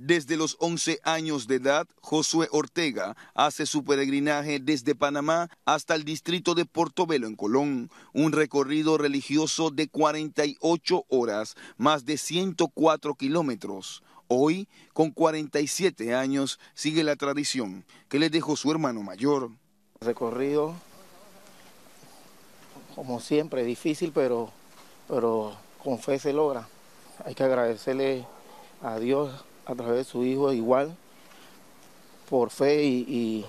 Desde los 11 años de edad, Josué Ortega hace su peregrinaje desde Panamá hasta el distrito de Portobelo en Colón, un recorrido religioso de 48 horas, más de 104 kilómetros. Hoy, con 47 años, sigue la tradición que le dejó su hermano mayor. Recorrido, como siempre, difícil, pero, pero con fe se logra. Hay que agradecerle a Dios a través de su Hijo igual, por fe y,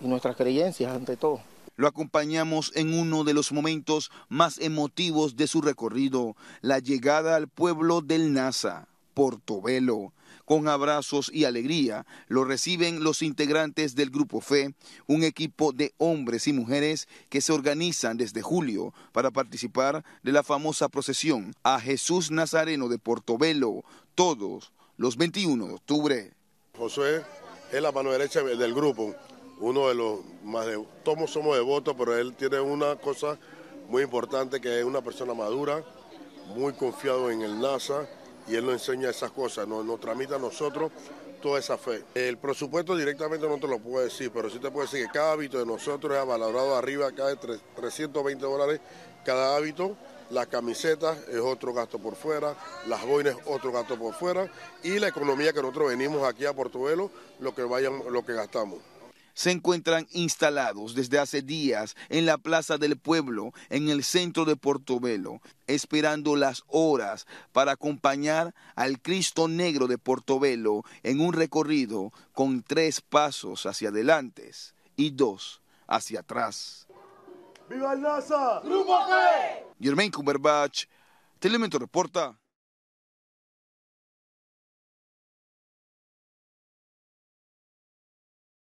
nuestras creencias ante todo. Lo acompañamos en uno de los momentos más emotivos de su recorrido, la llegada al pueblo del NASA, Portobelo. Con abrazos y alegría lo reciben los integrantes del Grupo FE, un equipo de hombres y mujeres que se organizan desde julio para participar de la famosa procesión a Jesús Nazareno de Portobelo, todos los 21 de octubre. José es la mano derecha del grupo, uno de los más de, todos somos devotos, pero él tiene una cosa muy importante que es una persona madura, muy confiado en el NASA y él nos enseña esas cosas, nos, nos tramita a nosotros toda esa fe. El presupuesto directamente no te lo puedo decir, pero sí te puedo decir que cada hábito de nosotros es valorado arriba, acá de 320 dólares cada hábito las camisetas es otro gasto por fuera, las boinas otro gasto por fuera y la economía que nosotros venimos aquí a Portobelo, lo que, vayan, lo que gastamos se encuentran instalados desde hace días en la Plaza del Pueblo, en el centro de Portobelo, esperando las horas para acompañar al Cristo Negro de Portobelo en un recorrido con tres pasos hacia adelante y dos hacia atrás. ¡Viva el NASA! Guilherme Cumberbatch, Telementor Reporta.